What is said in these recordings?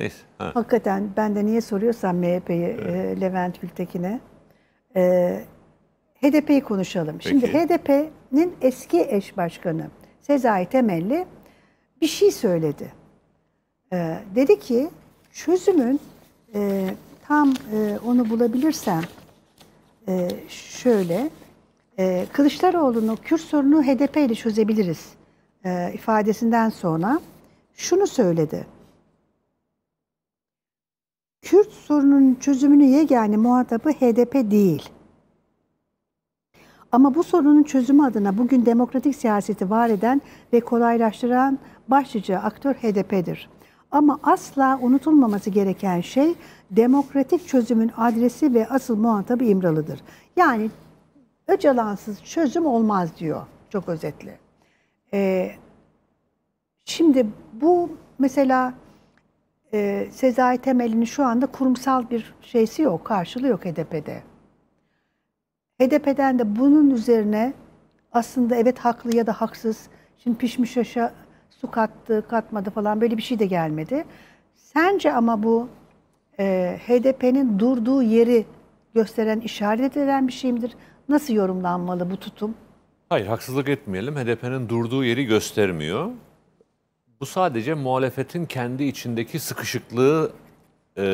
Neyse. Ha. Hakikaten ben de niye soruyorsam MHP'yi evet. e, Levent Gültekin'e. E, HDP'yi konuşalım. Peki. Şimdi HDP'nin eski eş başkanı Sezai Temelli bir şey söyledi. E, dedi ki çözümün e, tam e, onu bulabilirsem e, şöyle e, Kılıçdaroğlu'nun Kürt sorunu HDP ile çözebiliriz e, ifadesinden sonra şunu söyledi. Kürt sorununun çözümünü yegane muhatabı HDP değil. Ama bu sorunun çözümü adına bugün demokratik siyaseti var eden ve kolaylaştıran başlıca aktör HDP'dir. Ama asla unutulmaması gereken şey demokratik çözümün adresi ve asıl muhatabı İmralı'dır. Yani Öcalansız çözüm olmaz diyor çok özetle. Ee, şimdi bu mesela e, Sezai Temel'in şu anda kurumsal bir şeysi yok, karşılığı yok HDP'de. HDP'den de bunun üzerine aslında evet haklı ya da haksız, şimdi pişmiş aşa su kattı, katmadı falan böyle bir şey de gelmedi. Sence ama bu e, HDP'nin durduğu yeri gösteren, işaret edilen bir şey midir? Nasıl yorumlanmalı bu tutum? Hayır, haksızlık etmeyelim. HDP'nin durduğu yeri göstermiyor. Bu sadece muhalefetin kendi içindeki sıkışıklığı e,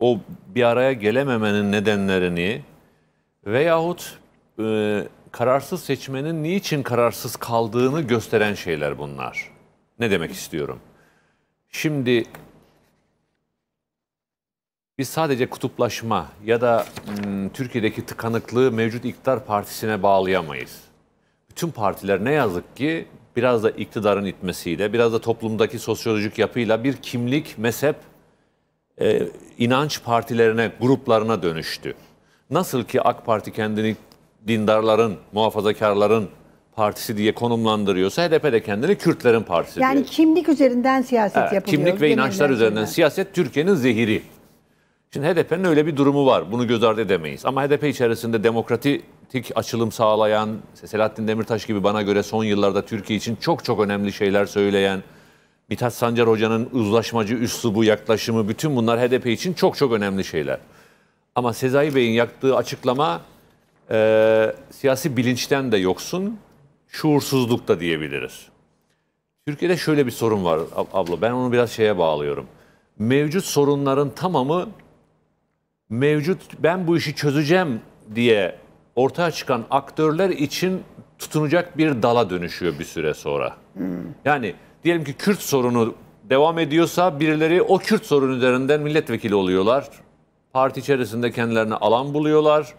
o bir araya gelememenin nedenlerini veyahut e, kararsız seçmenin niçin kararsız kaldığını gösteren şeyler bunlar. Ne demek istiyorum? Şimdi biz sadece kutuplaşma ya da m, hmm, Türkiye'deki tıkanıklığı mevcut iktidar partisine bağlayamayız. Bütün partiler ne yazık ki biraz da iktidarın itmesiyle, biraz da toplumdaki sosyolojik yapıyla bir kimlik, mezhep, e, inanç partilerine, gruplarına dönüştü. Nasıl ki AK Parti kendini dindarların, muhafazakarların partisi diye konumlandırıyorsa HDP de kendini Kürtlerin partisi yani diyor. Yani kimlik üzerinden siyaset evet, yapılıyor. Kimlik ve inançlar üzerinden siyaset Türkiye'nin zehiri. Şimdi HDP'nin öyle bir durumu var. Bunu göz ardı edemeyiz. Ama HDP içerisinde demokrati politik açılım sağlayan, Selahattin Demirtaş gibi bana göre son yıllarda Türkiye için çok çok önemli şeyler söyleyen, Mithat Sancar Hoca'nın uzlaşmacı üslubu yaklaşımı, bütün bunlar HDP için çok çok önemli şeyler. Ama Sezai Bey'in yaptığı açıklama e, siyasi bilinçten de yoksun, şuursuzluk diyebiliriz. Türkiye'de şöyle bir sorun var abla, ben onu biraz şeye bağlıyorum. Mevcut sorunların tamamı mevcut ben bu işi çözeceğim diye ortaya çıkan aktörler için tutunacak bir dala dönüşüyor bir süre sonra. Yani diyelim ki Kürt sorunu devam ediyorsa birileri o Kürt sorunu üzerinden milletvekili oluyorlar. Parti içerisinde kendilerine alan buluyorlar.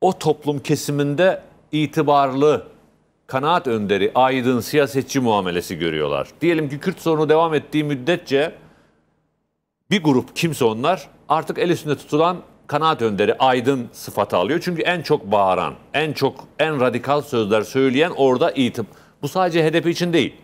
O toplum kesiminde itibarlı kanaat önderi, aydın, siyasetçi muamelesi görüyorlar. Diyelim ki Kürt sorunu devam ettiği müddetçe bir grup kimse onlar artık el üstünde tutulan kanaat önderi, aydın sıfatı alıyor. Çünkü en çok bağıran, en çok en radikal sözler söyleyen orada itip. Bu sadece HDP için değil.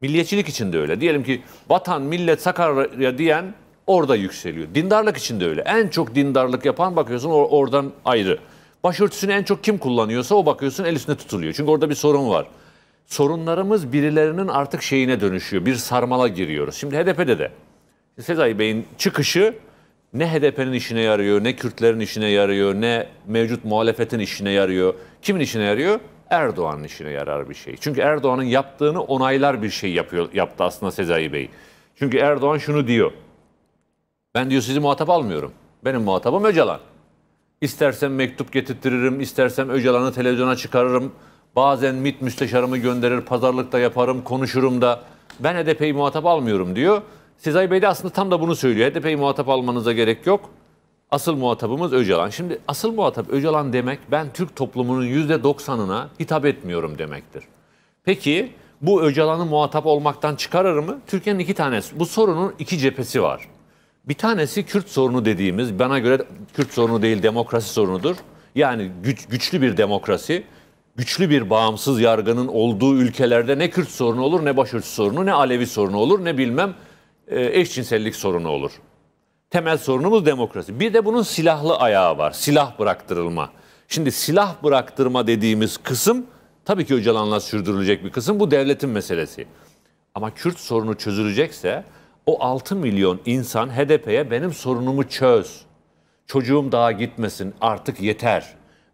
Milliyetçilik için de öyle. Diyelim ki vatan, millet, Sakarya diyen orada yükseliyor. Dindarlık için de öyle. En çok dindarlık yapan bakıyorsun or- oradan ayrı. Başörtüsünü en çok kim kullanıyorsa o bakıyorsun el üstüne tutuluyor. Çünkü orada bir sorun var. Sorunlarımız birilerinin artık şeyine dönüşüyor. Bir sarmala giriyoruz. Şimdi HDP'de de Sezai Bey'in çıkışı ne HDP'nin işine yarıyor, ne Kürtlerin işine yarıyor, ne mevcut muhalefetin işine yarıyor. Kimin işine yarıyor? Erdoğan'ın işine yarar bir şey. Çünkü Erdoğan'ın yaptığını onaylar bir şey yapıyor, yaptı aslında Sezai Bey. Çünkü Erdoğan şunu diyor. Ben diyor sizi muhatap almıyorum. Benim muhatabım Öcalan. İstersem mektup getirtirim, istersem Öcalan'ı televizyona çıkarırım. Bazen Mit müsteşarımı gönderir, pazarlıkta yaparım, konuşurum da. Ben HDP'yi muhatap almıyorum diyor. Sezai Bey de aslında tam da bunu söylüyor. HDP'yi muhatap almanıza gerek yok. Asıl muhatabımız Öcalan. Şimdi asıl muhatap Öcalan demek ben Türk toplumunun %90'ına hitap etmiyorum demektir. Peki bu Öcalan'ı muhatap olmaktan çıkarır mı? Türkiye'nin iki tanesi. Bu sorunun iki cephesi var. Bir tanesi Kürt sorunu dediğimiz, bana göre Kürt sorunu değil demokrasi sorunudur. Yani güç, güçlü bir demokrasi, güçlü bir bağımsız yargının olduğu ülkelerde ne Kürt sorunu olur, ne başörtüsü sorunu, ne Alevi sorunu olur, ne bilmem e, eşcinsellik sorunu olur. Temel sorunumuz demokrasi. Bir de bunun silahlı ayağı var. Silah bıraktırılma. Şimdi silah bıraktırma dediğimiz kısım tabii ki Öcalan'la sürdürülecek bir kısım. Bu devletin meselesi. Ama Kürt sorunu çözülecekse o 6 milyon insan HDP'ye benim sorunumu çöz. Çocuğum daha gitmesin artık yeter.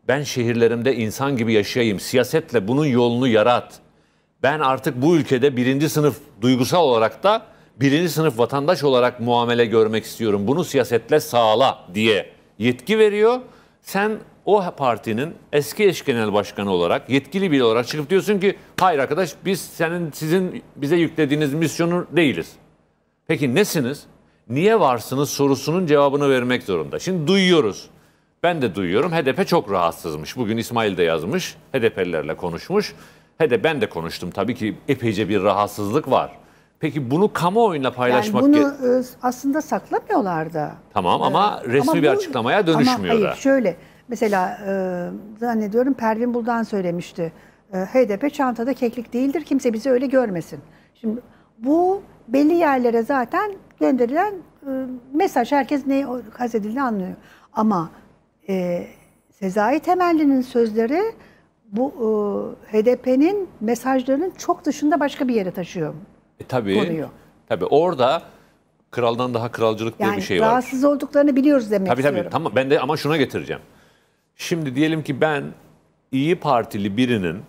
Ben şehirlerimde insan gibi yaşayayım. Siyasetle bunun yolunu yarat. Ben artık bu ülkede birinci sınıf duygusal olarak da birinci sınıf vatandaş olarak muamele görmek istiyorum. Bunu siyasetle sağla diye yetki veriyor. Sen o partinin eski eş genel başkanı olarak yetkili bir olarak çıkıp diyorsun ki hayır arkadaş biz senin sizin bize yüklediğiniz misyonu değiliz. Peki nesiniz? Niye varsınız sorusunun cevabını vermek zorunda. Şimdi duyuyoruz. Ben de duyuyorum. HDP çok rahatsızmış. Bugün İsmail de yazmış. HDP'lilerle konuşmuş. HDP ben de konuştum. Tabii ki epeyce bir rahatsızlık var. Peki bunu kamuoyuyla paylaşmak... Yani bunu e, aslında saklamıyorlar da. Tamam ama resmi ama bir bu, açıklamaya dönüşmüyor ama, da. Hayır şöyle mesela e, zannediyorum Pervin Buldan söylemişti. E, HDP çantada keklik değildir kimse bizi öyle görmesin. Şimdi bu belli yerlere zaten gönderilen e, mesaj herkes neyi kastedildiğini anlıyor. Ama e, Sezai Temelli'nin sözleri bu e, HDP'nin mesajlarının çok dışında başka bir yere taşıyor e, tabii. Konuyu. Tabii orada kraldan daha kralcılık diye bir şey var. Rahatsız olduklarını biliyoruz demek tabii, istiyorum. Tabii tabii. Tamam ben de ama şuna getireceğim. Şimdi diyelim ki ben İyi Partili birinin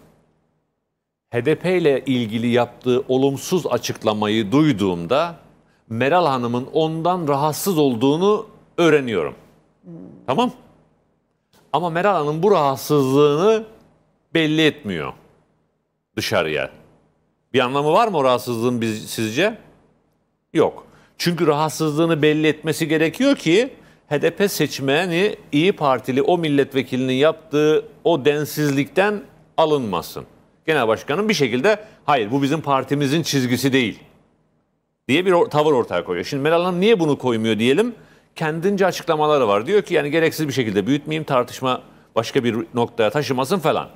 HDP ile ilgili yaptığı olumsuz açıklamayı duyduğumda Meral Hanım'ın ondan rahatsız olduğunu öğreniyorum. Tamam? Ama Meral Hanım bu rahatsızlığını belli etmiyor dışarıya. Bir anlamı var mı o rahatsızlığın biz, sizce? Yok. Çünkü rahatsızlığını belli etmesi gerekiyor ki HDP seçmeni İyi Partili o milletvekilinin yaptığı o densizlikten alınmasın. Genel başkanın bir şekilde hayır bu bizim partimizin çizgisi değil diye bir tavır ortaya koyuyor. Şimdi Meral Hanım niye bunu koymuyor diyelim. Kendince açıklamaları var. Diyor ki yani gereksiz bir şekilde büyütmeyeyim tartışma başka bir noktaya taşımasın falan.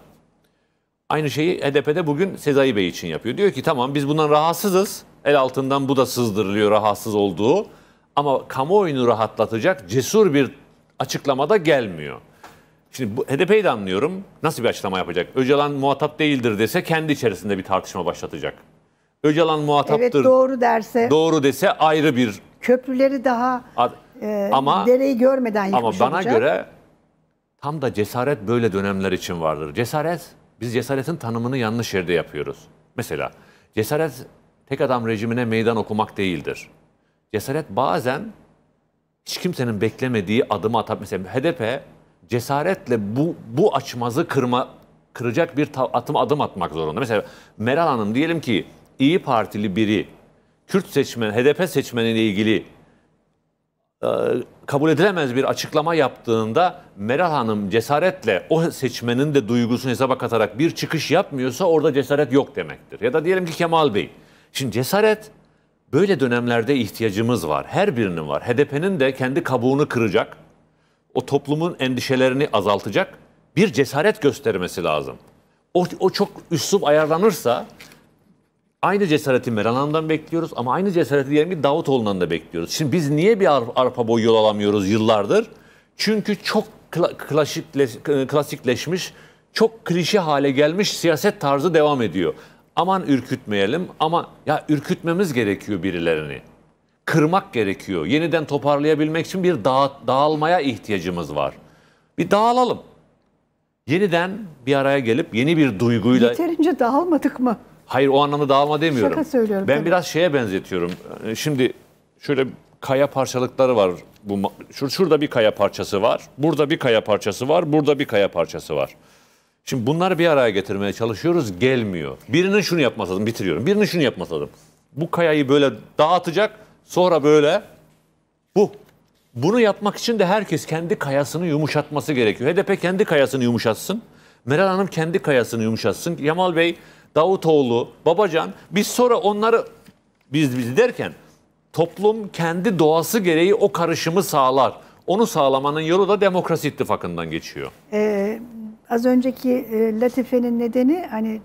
Aynı şeyi HDP'de bugün Sezai Bey için yapıyor. Diyor ki tamam biz bundan rahatsızız. El altından bu da sızdırılıyor rahatsız olduğu. Ama kamuoyunu rahatlatacak cesur bir açıklamada gelmiyor. Şimdi bu, HDP'yi de anlıyorum. Nasıl bir açıklama yapacak? Öcalan muhatap değildir dese kendi içerisinde bir tartışma başlatacak. Öcalan muhataptır. Evet doğru derse. Doğru dese ayrı bir. Köprüleri daha e, ama, dereyi görmeden yapmış Ama bana olacak. göre tam da cesaret böyle dönemler için vardır. Cesaret biz cesaretin tanımını yanlış yerde yapıyoruz. Mesela cesaret tek adam rejimine meydan okumak değildir. Cesaret bazen hiç kimsenin beklemediği adımı atıp mesela HDP cesaretle bu bu açmazı kırma kıracak bir atım adım atmak zorunda. Mesela Meral Hanım diyelim ki İyi Partili biri Kürt seçmen, HDP seçmeniyle ilgili ee, kabul edilemez bir açıklama yaptığında Meral Hanım cesaretle o seçmenin de duygusunu hesaba katarak bir çıkış yapmıyorsa orada cesaret yok demektir. Ya da diyelim ki Kemal Bey. Şimdi cesaret böyle dönemlerde ihtiyacımız var. Her birinin var. HDP'nin de kendi kabuğunu kıracak, o toplumun endişelerini azaltacak bir cesaret göstermesi lazım. O, o çok üslup ayarlanırsa Aynı cesareti Meral Hanım'dan bekliyoruz ama aynı cesareti diyelim ki Davutoğlu'ndan da bekliyoruz. Şimdi biz niye bir arpa boyu yol alamıyoruz yıllardır? Çünkü çok kla klasikleş klasikleşmiş, çok klişe hale gelmiş siyaset tarzı devam ediyor. Aman ürkütmeyelim ama ya ürkütmemiz gerekiyor birilerini. Kırmak gerekiyor. Yeniden toparlayabilmek için bir dağı, dağılmaya ihtiyacımız var. Bir dağılalım yeniden bir araya gelip yeni bir duyguyla... Yeterince dağılmadık mı? Hayır o anlamda dağılma demiyorum. Şaka söylüyorum. Ben tabii. biraz şeye benzetiyorum. Ee, şimdi şöyle kaya parçalıkları var. Bu şur şurada bir kaya parçası var. Burada bir kaya parçası var. Burada bir kaya parçası var. Şimdi bunları bir araya getirmeye çalışıyoruz. Gelmiyor. Birinin şunu yapması lazım. Bitiriyorum. Birinin şunu yapması lazım. Bu kayayı böyle dağıtacak. Sonra böyle bu. Bunu yapmak için de herkes kendi kayasını yumuşatması gerekiyor. HDP kendi kayasını yumuşatsın. Meral Hanım kendi kayasını yumuşatsın. Yamal Bey Davutoğlu, Babacan biz sonra onları biz biz derken toplum kendi doğası gereği o karışımı sağlar. Onu sağlamanın yolu da demokrasi ittifakından geçiyor. Ee, az önceki e, Latife'nin nedeni hani